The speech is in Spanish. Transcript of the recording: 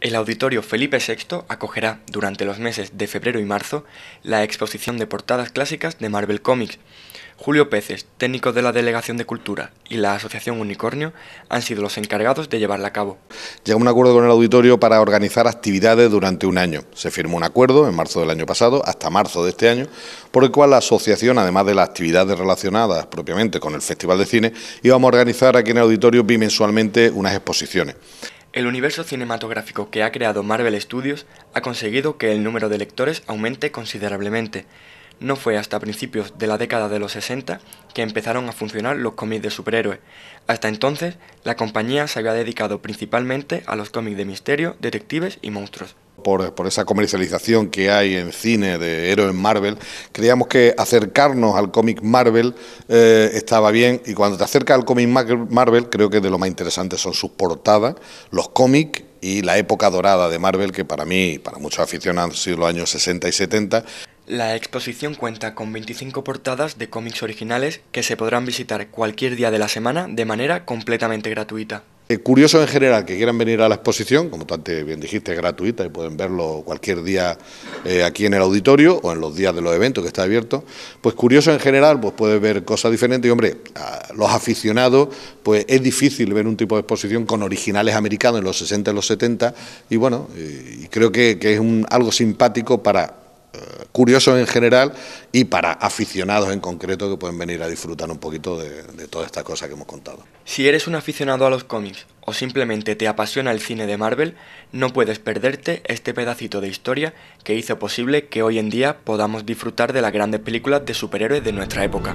El Auditorio Felipe VI acogerá durante los meses de febrero y marzo la exposición de portadas clásicas de Marvel Comics. Julio Peces, técnico de la Delegación de Cultura y la Asociación Unicornio han sido los encargados de llevarla a cabo. Llegó un acuerdo con el auditorio para organizar actividades durante un año. Se firmó un acuerdo en marzo del año pasado hasta marzo de este año, por el cual la asociación, además de las actividades relacionadas propiamente con el Festival de Cine, íbamos a organizar aquí en el auditorio bimensualmente unas exposiciones. El universo cinematográfico que ha creado Marvel Studios ha conseguido que el número de lectores aumente considerablemente. No fue hasta principios de la década de los 60 que empezaron a funcionar los cómics de superhéroes. Hasta entonces, la compañía se había dedicado principalmente a los cómics de misterio, detectives y monstruos por, esa comercialización que hay en cine de héroes Marvel, creíamos que acercarnos al cómic Marvel eh, estaba bien y cuando te acercas al cómic Marvel creo que de lo más interesante son sus portadas, los cómics y la época dorada de Marvel que para mí y para muchos aficionados han sido los años 60 y 70. La exposición cuenta con 25 portadas de cómics originales que se podrán visitar cualquier día de la semana de manera completamente gratuita. Eh, curioso en general que quieran venir a la exposición, como tú antes bien dijiste, es gratuita y pueden verlo cualquier día eh, aquí en el auditorio o en los días de los eventos que está abierto. Pues curioso en general, pues puedes ver cosas diferentes. Y hombre, a los aficionados, pues es difícil ver un tipo de exposición con originales americanos en los 60 y los 70. Y bueno, eh, y creo que, es algo simpático para curiosos en general y para aficionados en concreto que pueden venir a disfrutar un poquito de, de toda esta cosa que hemos contado. Si eres un aficionado a los cómics o simplemente te apasiona el cine de Marvel, no puedes perderte este pedacito de historia que hizo posible que hoy en día podamos disfrutar de las grandes películas de superhéroes de nuestra época.